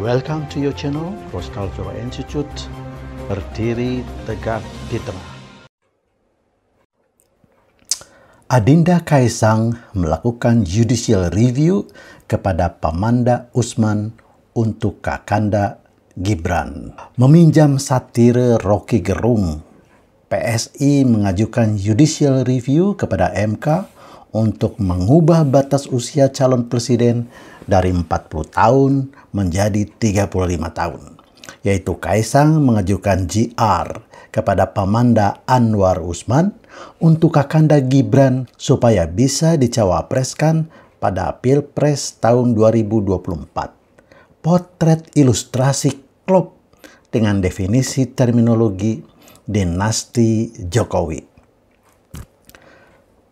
Welcome to your channel Cross Cultural Institute berdiri tegak di tengah. Adinda Kaisang melakukan judicial review kepada Pamanda Usman untuk Kakanda Gibran. Meminjam satire Rocky Gerung, PSI mengajukan judicial review kepada MK untuk mengubah batas usia calon presiden dari 40 tahun menjadi 35 tahun, yaitu Kaisang mengajukan GR kepada Pamanda Anwar Usman untuk Kakanda Gibran supaya bisa dicawapreskan pada Pilpres tahun 2024. Potret ilustrasi Klopp dengan definisi terminologi dinasti Jokowi.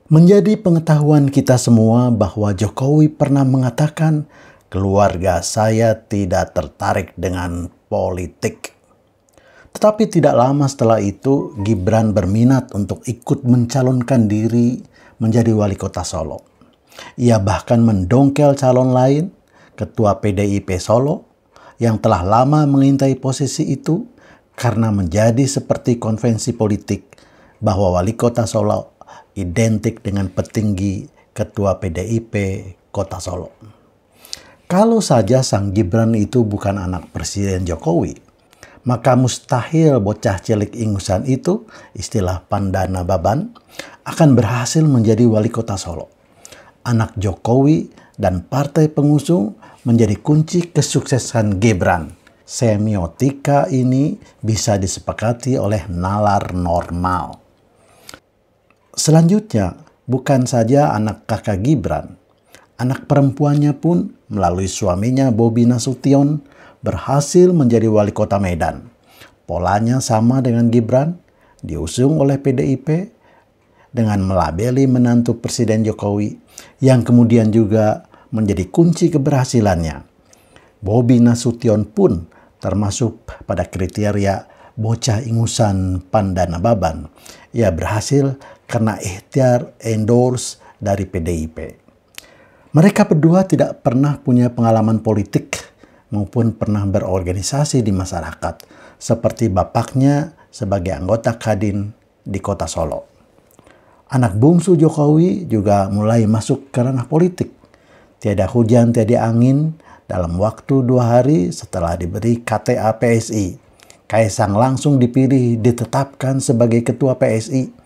Menjadi pengetahuan kita semua bahwa Jokowi pernah mengatakan keluarga saya tidak tertarik dengan politik. Tetapi tidak lama setelah itu, Gibran berminat untuk ikut mencalonkan diri menjadi wali kota Solo. Ia bahkan mendongkel calon lain, ketua PDIP Solo, yang telah lama mengintai posisi itu karena menjadi seperti konvensi politik bahwa wali kota Solo identik dengan petinggi ketua PDIP Kota Solo. Kalau saja Sang Gibran itu bukan anak Presiden Jokowi, maka mustahil bocah cilik ingusan itu, istilah Pandana Baban, akan berhasil menjadi wali kota Solo. Anak Jokowi dan partai pengusung menjadi kunci kesuksesan Gibran. Semiotika ini bisa disepakati oleh nalar normal. Selanjutnya, bukan saja anak kakak Gibran, anak perempuannya pun melalui suaminya Bobi Nasution berhasil menjadi wali kota Medan. Polanya sama dengan Gibran, diusung oleh PDIP dengan melabeli menantu Presiden Jokowi yang kemudian juga menjadi kunci keberhasilannya. Bobi Nasution pun termasuk pada kriteria bocah ingusan Pandana Baban. Ia berhasil karena ikhtiar endorse dari PDIP. Mereka berdua tidak pernah punya pengalaman politik maupun pernah berorganisasi di masyarakat seperti bapaknya sebagai anggota Kadin di kota Solo. Anak bungsu Jokowi juga mulai masuk ke ranah politik. Tiada hujan, tiada angin, dalam waktu dua hari setelah diberi KTA PSI, Kaisang langsung dipilih ditetapkan sebagai ketua PSI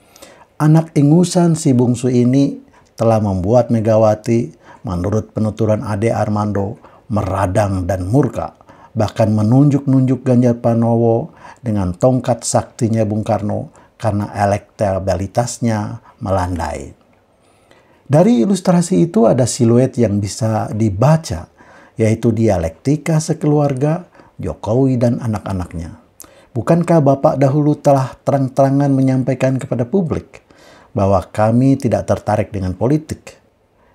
Anak ingusan si bungsu ini telah membuat Megawati, menurut penuturan Ade Armando, meradang dan murka. Bahkan menunjuk-nunjuk Ganjar Pranowo dengan tongkat saktinya Bung Karno karena elektabilitasnya melandai. Dari ilustrasi itu ada siluet yang bisa dibaca, yaitu dialektika sekeluarga Jokowi dan anak-anaknya. Bukankah Bapak dahulu telah terang-terangan menyampaikan kepada publik bahwa kami tidak tertarik dengan politik.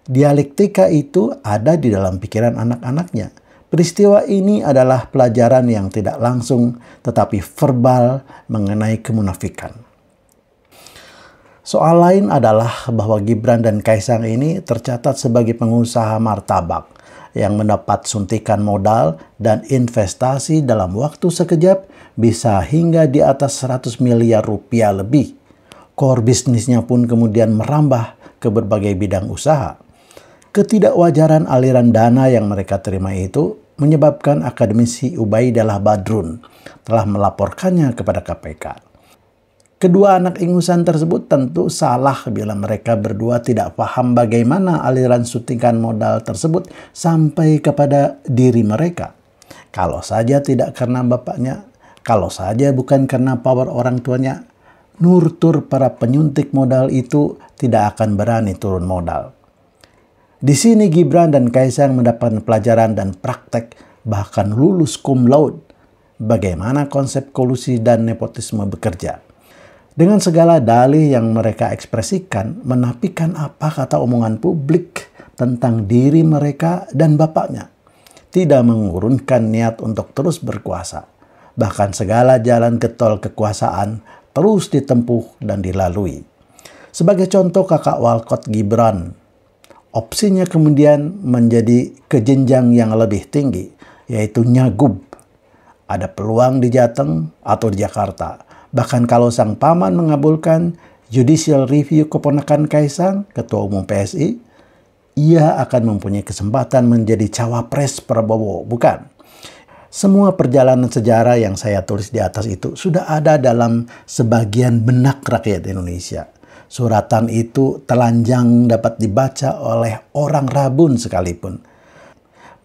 Dialektika itu ada di dalam pikiran anak-anaknya. Peristiwa ini adalah pelajaran yang tidak langsung tetapi verbal mengenai kemunafikan. Soal lain adalah bahwa Gibran dan Kaisang ini tercatat sebagai pengusaha martabak yang mendapat suntikan modal dan investasi dalam waktu sekejap bisa hingga di atas 100 miliar rupiah lebih Core bisnisnya pun kemudian merambah ke berbagai bidang usaha. Ketidakwajaran aliran dana yang mereka terima itu menyebabkan akademisi Ubaidalah Badrun telah melaporkannya kepada KPK. Kedua anak ingusan tersebut tentu salah bila mereka berdua tidak paham bagaimana aliran suntikan modal tersebut sampai kepada diri mereka. Kalau saja tidak karena bapaknya, kalau saja bukan karena power orang tuanya, nurtur para penyuntik modal itu tidak akan berani turun modal. Di sini Gibran dan Kaisang mendapat pelajaran dan praktek bahkan lulus cum laude bagaimana konsep kolusi dan nepotisme bekerja. Dengan segala dalih yang mereka ekspresikan, menapikan apa kata omongan publik tentang diri mereka dan bapaknya. Tidak mengurunkan niat untuk terus berkuasa. Bahkan segala jalan ke kekuasaan terus ditempuh dan dilalui. Sebagai contoh kakak Walcott Gibran, opsinya kemudian menjadi ke jenjang yang lebih tinggi, yaitu nyagub. Ada peluang di Jateng atau di Jakarta. Bahkan kalau sang paman mengabulkan judicial review keponakan Kaisang, Ketua Umum PSI, ia akan mempunyai kesempatan menjadi cawapres Prabowo, bukan? Semua perjalanan sejarah yang saya tulis di atas itu sudah ada dalam sebagian benak rakyat Indonesia. Suratan itu telanjang dapat dibaca oleh orang rabun sekalipun.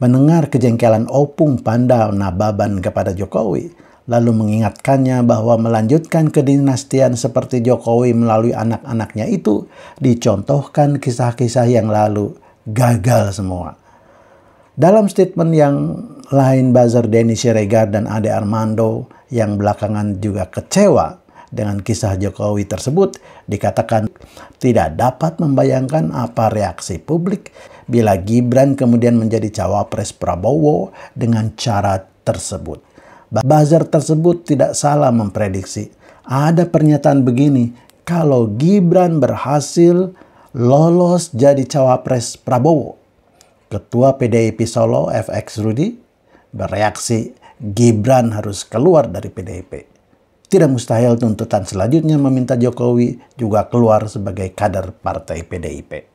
Mendengar kejengkelan Opung Panda Nababan kepada Jokowi, lalu mengingatkannya bahwa melanjutkan kedinastian seperti Jokowi melalui anak-anaknya itu dicontohkan kisah-kisah yang lalu gagal semua. Dalam statement yang lain Bazar Denny Siregar dan Ade Armando yang belakangan juga kecewa dengan kisah Jokowi tersebut dikatakan tidak dapat membayangkan apa reaksi publik bila Gibran kemudian menjadi cawapres Prabowo dengan cara tersebut. Bazar tersebut tidak salah memprediksi. Ada pernyataan begini, kalau Gibran berhasil lolos jadi cawapres Prabowo, Ketua PDIP Solo FX Rudi bereaksi Gibran harus keluar dari PDIP. Tidak mustahil tuntutan selanjutnya meminta Jokowi juga keluar sebagai kader partai PDIP.